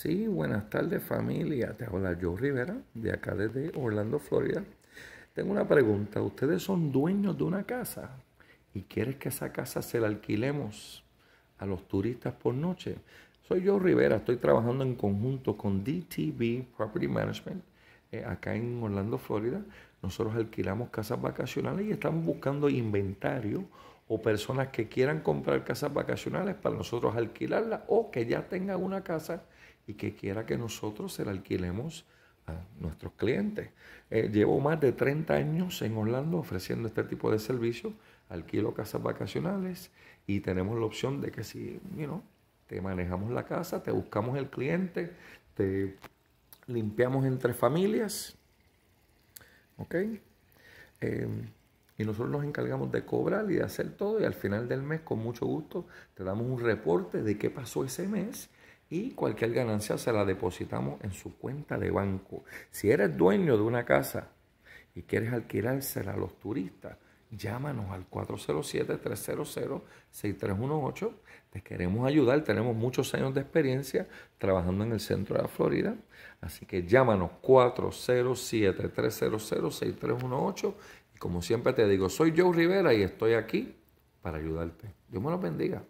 Sí, buenas tardes familia. Te habla Joe Rivera, de acá desde Orlando, Florida. Tengo una pregunta. ¿Ustedes son dueños de una casa y quieres que esa casa se la alquilemos a los turistas por noche? Soy Joe Rivera, estoy trabajando en conjunto con DTV Property Management eh, acá en Orlando, Florida. Nosotros alquilamos casas vacacionales y estamos buscando inventario o personas que quieran comprar casas vacacionales para nosotros alquilarlas o que ya tengan una casa y que quiera que nosotros se alquilemos a nuestros clientes. Eh, llevo más de 30 años en Orlando ofreciendo este tipo de servicios. alquilo casas vacacionales y tenemos la opción de que si, you te manejamos la casa, te buscamos el cliente, te limpiamos entre familias, ¿ok? Em, y nosotros nos encargamos de cobrar y de hacer todo y al final del mes con mucho gusto te damos un reporte de qué pasó ese mes y cualquier ganancia se la depositamos en su cuenta de banco. Si eres dueño de una casa y quieres alquilársela a los turistas, llámanos al 407-300-6318. Te queremos ayudar, tenemos muchos años de experiencia trabajando en el centro de la Florida, así que llámanos 407-300-6318. Y como siempre te digo, soy Joe Rivera y estoy aquí para ayudarte. Dios me los bendiga.